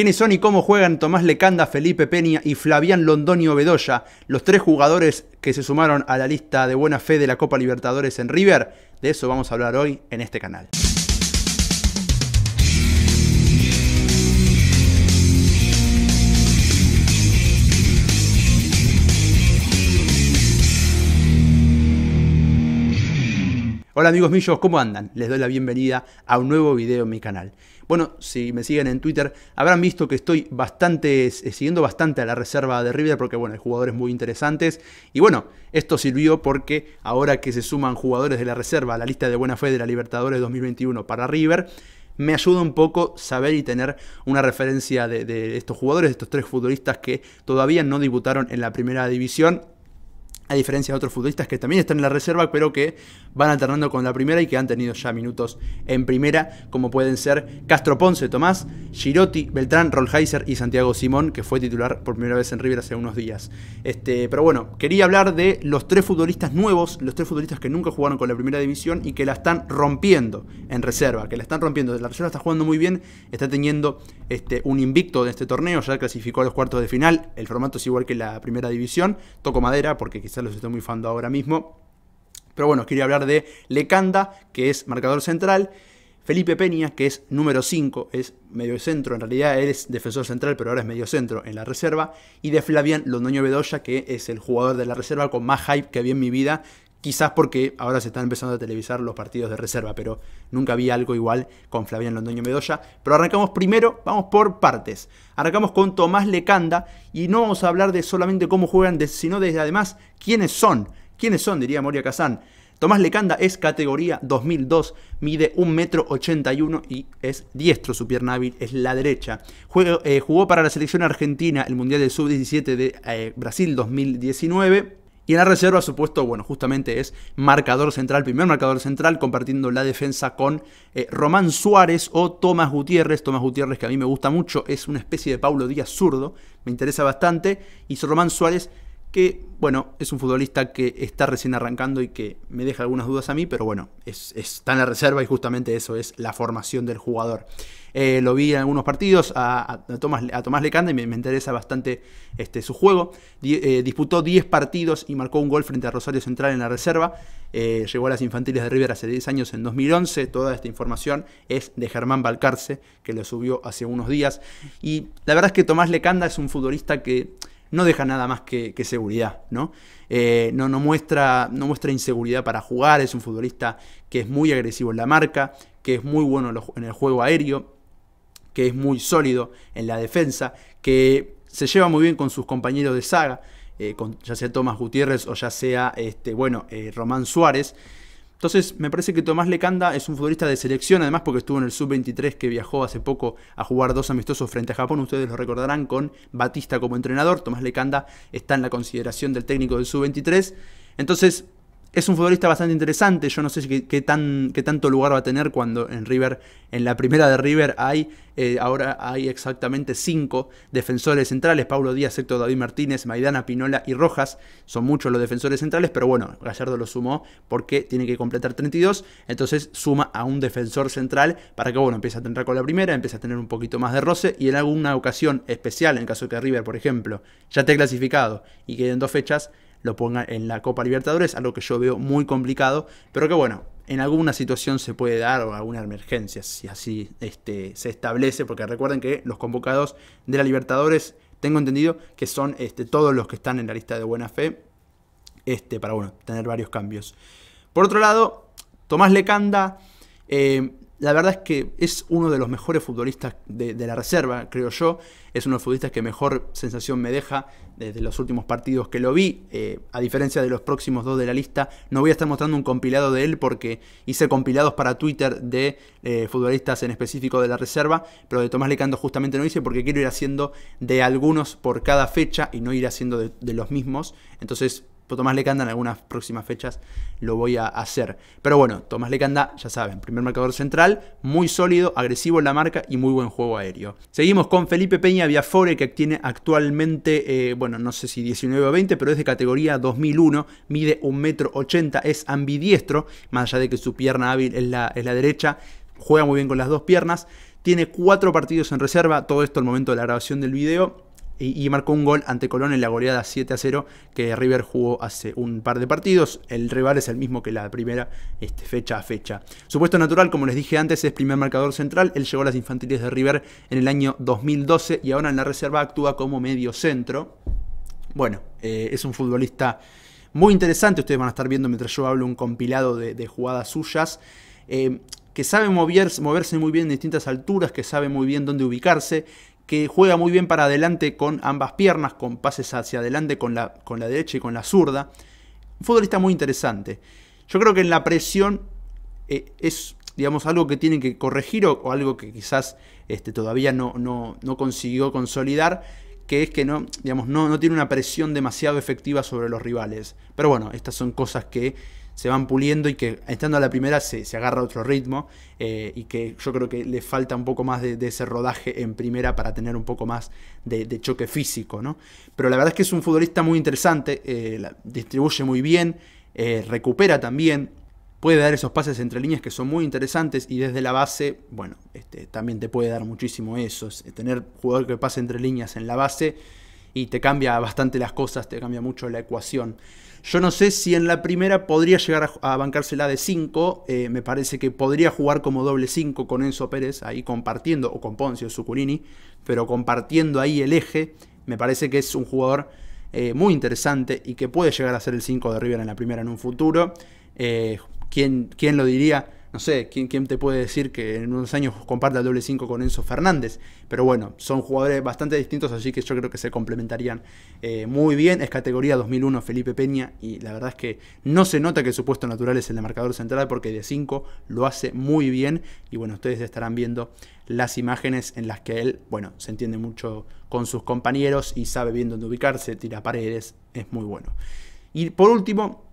¿Quiénes son y cómo juegan Tomás Lecanda, Felipe Peña y Flavián Londonio Bedoya, los tres jugadores que se sumaron a la lista de buena fe de la Copa Libertadores en River? De eso vamos a hablar hoy en este canal. Hola amigos míos, ¿cómo andan? Les doy la bienvenida a un nuevo video en mi canal. Bueno, si me siguen en Twitter, habrán visto que estoy bastante, eh, siguiendo bastante a la reserva de River porque, bueno, hay jugadores muy interesantes. Y bueno, esto sirvió porque ahora que se suman jugadores de la reserva a la lista de buena fe de la Libertadores 2021 para River, me ayuda un poco saber y tener una referencia de, de estos jugadores, de estos tres futbolistas que todavía no debutaron en la primera división a diferencia de otros futbolistas que también están en la reserva, pero que van alternando con la primera y que han tenido ya minutos en primera, como pueden ser Castro Ponce, Tomás, Girotti, Beltrán, Rolheiser y Santiago Simón, que fue titular por primera vez en River hace unos días. Este, pero bueno, quería hablar de los tres futbolistas nuevos, los tres futbolistas que nunca jugaron con la primera división y que la están rompiendo en reserva, que la están rompiendo. La persona está jugando muy bien, está teniendo este, un invicto en este torneo, ya clasificó a los cuartos de final, el formato es igual que la primera división, toco madera porque quizás los estoy muy fando ahora mismo. Pero bueno, quería hablar de Lecanda, que es marcador central. Felipe Peña, que es número 5, es medio centro, en realidad él es defensor central, pero ahora es medio centro en la reserva. Y de Flavian Londoño Bedoya, que es el jugador de la reserva con más hype que vi en mi vida, Quizás porque ahora se están empezando a televisar los partidos de reserva, pero nunca vi algo igual con Flavián Londoño Medoya. Pero arrancamos primero, vamos por partes. Arrancamos con Tomás Lecanda y no vamos a hablar de solamente cómo juegan, sino desde además quiénes son. ¿Quiénes son? Diría Moria Kazán. Tomás Lecanda es categoría 2002, mide 1,81 m y es diestro, su pierna es la derecha. Eh, jugó para la selección argentina el Mundial del Sub-17 de eh, Brasil 2019 y en la reserva, supuesto, bueno, justamente es marcador central, primer marcador central, compartiendo la defensa con eh, Román Suárez o Tomás Gutiérrez. Tomás Gutiérrez, que a mí me gusta mucho, es una especie de Paulo Díaz zurdo, me interesa bastante. Y Román Suárez, que, bueno, es un futbolista que está recién arrancando y que me deja algunas dudas a mí, pero bueno, es, está en la reserva y justamente eso es la formación del jugador. Eh, lo vi en algunos partidos a, Tomás, a Tomás Lecanda y me, interesa bastante este, su juego. Eh, disputó 10 partidos y marcó un gol frente a Rosario Central en la reserva. Eh, llegó a las infantiles de River hace 10 años, en 2011. Toda esta información es de Germán Balcarce, que lo subió hace unos días. Y la verdad es que Tomás Lecanda es un futbolista que no deja nada más que, seguridad, ¿no? no, no, muestra, no muestra inseguridad para jugar, es un futbolista que es muy agresivo en la marca, que es muy bueno en el juego aéreo, que es muy sólido en la defensa, que se lleva muy bien con sus compañeros de saga, eh, con, ya sea Tomás Gutiérrez o ya sea este, bueno, eh, Román Suárez. Entonces me parece que Tomás Lecanda es un futbolista de selección, además porque estuvo en el sub-23 que viajó hace poco a jugar dos amistosos frente a Japón, ustedes lo recordarán con Batista como entrenador, Tomás Lecanda está en la consideración del técnico del sub-23, entonces es un futbolista bastante interesante. Yo no sé qué, tan, qué tanto lugar va a tener cuando en River, en la primera de River, hay eh, ahora hay exactamente cinco defensores centrales: Pablo Díaz, Héctor David Martínez, Maidana, Pinola y Rojas. Son muchos los defensores centrales, pero bueno, Gallardo lo sumó porque tiene que completar 32. Entonces suma a un defensor central para que, bueno, empiece a entrar con la primera, empiece a tener un poquito más de roce y en alguna ocasión especial, en caso de que River, por ejemplo, ya te esté clasificado y queden dos fechas lo ponga en la Copa Libertadores, algo que yo veo muy complicado, pero que bueno, en alguna situación se puede dar o alguna emergencia, si así este, se establece, porque recuerden que los convocados de la Libertadores, tengo entendido que son este, todos los que están en la lista de buena fe, este, para bueno, tener varios cambios. Por otro lado, Tomás Lecanda, eh, la verdad es que es uno de los mejores futbolistas de, la reserva, creo yo. Es uno de los futbolistas que mejor sensación me deja desde los últimos partidos que lo vi. Eh, a diferencia de los próximos dos de la lista, no voy a estar mostrando un compilado de él porque hice compilados para Twitter de eh, futbolistas en específico de la reserva, pero de Tomás Lecando justamente no hice porque quiero ir haciendo de algunos por cada fecha y no ir haciendo de los mismos. Entonces Tomás Lecanda en algunas próximas fechas lo voy a hacer. Pero bueno, Tomás Lecanda, ya saben, primer marcador central, muy sólido, agresivo en la marca y muy buen juego aéreo. Seguimos con Felipe Peña Viafore, que tiene actualmente, eh, bueno, no sé si 19 o 20, pero es de categoría 2001, mide 1,80m, es ambidiestro, más allá de que su pierna hábil es la, es la derecha, juega muy bien con las dos piernas. Tiene cuatro partidos en reserva, todo esto al momento de la grabación del video y, marcó un gol ante Colón en la goleada 7 a 0 que River jugó hace un par de partidos. El rival es el mismo que la primera, este, fecha a fecha. Su puesto natural, como les dije antes, es primer marcador central. Él llegó a las infantiles de River en el año 2012 y ahora en la reserva actúa como medio centro. Bueno, eh, es un futbolista muy interesante. Ustedes van a estar viendo mientras yo hablo un compilado de, jugadas suyas. Eh, que sabe moverse muy bien en distintas alturas, que sabe muy bien dónde ubicarse, que juega muy bien para adelante con ambas piernas, con pases hacia adelante con la, con la derecha y con la zurda. Un futbolista muy interesante. Yo creo que en la presión eh, es digamos, algo que tienen que corregir o, algo que quizás este, todavía no, no, consiguió consolidar, que es que no, digamos, no, no tiene una presión demasiado efectiva sobre los rivales. Pero bueno, estas son cosas que se van puliendo y que estando a la primera se, agarra otro ritmo eh, y que yo creo que le falta un poco más de, ese rodaje en primera para tener un poco más de, choque físico, ¿no? Pero la verdad es que es un futbolista muy interesante, eh, distribuye muy bien, eh, recupera también, puede dar esos pases entre líneas que son muy interesantes y desde la base, bueno, este, también te puede dar muchísimo eso, tener jugador que pase entre líneas en la base y te cambia bastante las cosas, te cambia mucho la ecuación. Yo no sé si en la primera podría llegar a, bancársela de 5, eh, me parece que podría jugar como doble 5 con Enzo Pérez, ahí compartiendo, o con Poncio Suculini, pero compartiendo ahí el eje, me parece que es un jugador eh, muy interesante y que puede llegar a ser el 5 de River en la primera en un futuro. Eh, ¿quién, ¿Quién lo diría? No sé, ¿quién, ¿quién, te puede decir que en unos años comparta el doble 5 con Enzo Fernández? Pero bueno, son jugadores bastante distintos, así que yo creo que se complementarían eh, muy bien. Es categoría 2001 Felipe Peña y la verdad es que no se nota que su puesto natural es el de marcador central porque de 5 lo hace muy bien. Y bueno, ustedes estarán viendo las imágenes en las que él, bueno, se entiende mucho con sus compañeros y sabe bien dónde ubicarse, tira paredes, es muy bueno. Y por último,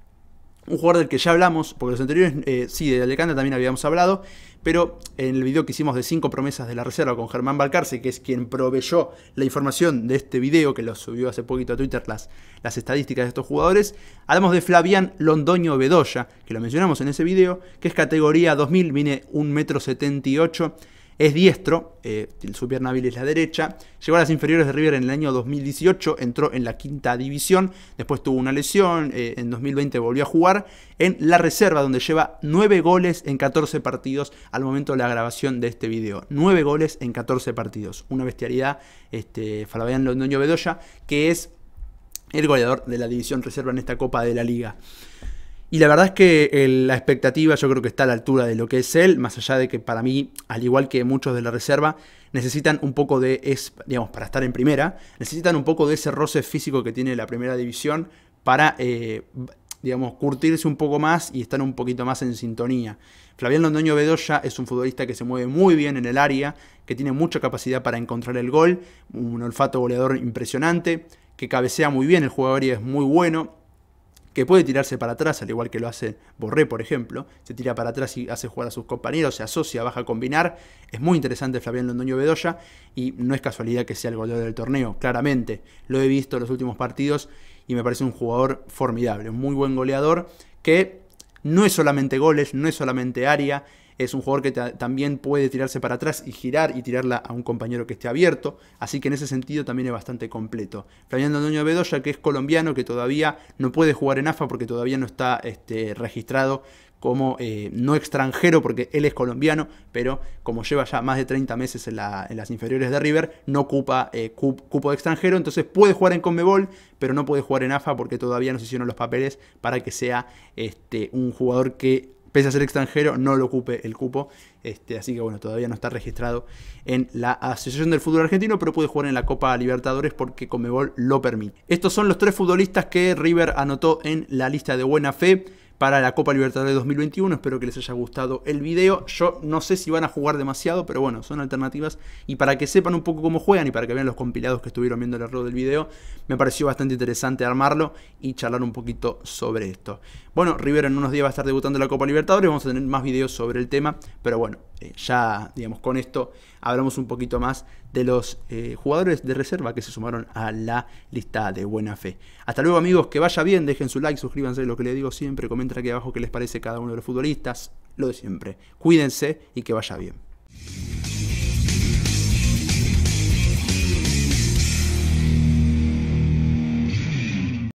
un jugador del que ya hablamos, porque los anteriores, eh, sí, de Alicante también habíamos hablado, pero en el video que hicimos de 5 promesas de la reserva con Germán Balcarce, que es quien proveyó la información de este video, que lo subió hace poquito a Twitter, las, estadísticas de estos jugadores, hablamos de Flavián Londoño Bedoya, que lo mencionamos en ese video, que es categoría 2000, mide 1,78 m es diestro, el eh, su pierna es la derecha. Llegó a las inferiores de River en el año 2018, entró en la quinta división, después tuvo una lesión, eh, en 2020 volvió a jugar en la reserva, donde lleva nueve goles en 14 partidos al momento de la grabación de este video. 9 goles en 14 partidos. Una bestialidad, este, Fabián Londoño Bedoya, que es el goleador de la división reserva en esta Copa de la Liga. Y la verdad es que la expectativa yo creo que está a la altura de lo que es él, más allá de que para mí, al igual que muchos de la reserva, necesitan un poco de, digamos, para estar en primera, necesitan un poco de ese roce físico que tiene la primera división para, eh, digamos, curtirse un poco más y estar un poquito más en sintonía. Flaviano Londoño Bedoya es un futbolista que se mueve muy bien en el área, que tiene mucha capacidad para encontrar el gol, un olfato goleador impresionante, que cabecea muy bien, el jugador y es muy bueno, que puede tirarse para atrás, al igual que lo hace Borré, por ejemplo, se tira para atrás y hace jugar a sus compañeros, se asocia, baja a combinar, es muy interesante Flavián Londoño Bedoya y no es casualidad que sea el goleador del torneo, claramente, lo he visto en los últimos partidos y me parece un jugador formidable, un muy buen goleador que no es solamente goles, no es solamente área, es un jugador que también puede tirarse para atrás y girar y tirarla a un compañero que esté abierto. Así que en ese sentido también es bastante completo. Fabián Antonio Bedoya, que es colombiano, que todavía no puede jugar en AFA porque todavía no está este, registrado como eh, no extranjero, porque él es colombiano, pero como lleva ya más de 30 meses en, las inferiores de River, no ocupa eh, cupo de extranjero, entonces puede jugar en Conmebol, pero no puede jugar en AFA porque todavía no se hicieron los papeles para que sea este, un jugador que pese a ser extranjero, no lo ocupe el cupo. Este, así que bueno, todavía no está registrado en la Asociación del Fútbol Argentino, pero puede jugar en la Copa Libertadores porque Comebol lo permite. Estos son los tres futbolistas que River anotó en la lista de buena fe para la Copa Libertadores 2021. Espero que les haya gustado el video. Yo no sé si van a jugar demasiado, pero bueno, son alternativas. Y para que sepan un poco cómo juegan y para que vean los compilados que estuvieron viendo el error del video, me pareció bastante interesante armarlo y charlar un poquito sobre esto. Bueno, Rivero en unos días va a estar debutando en la Copa Libertadores, vamos a tener más videos sobre el tema, pero bueno, eh, ya digamos con esto hablamos un poquito más de los eh, jugadores de reserva que se sumaron a la lista de buena fe. Hasta luego amigos, que vaya bien, dejen su like, suscríbanse, lo que les digo siempre, comenten aquí abajo qué les parece cada uno de los futbolistas, lo de siempre. Cuídense y que vaya bien.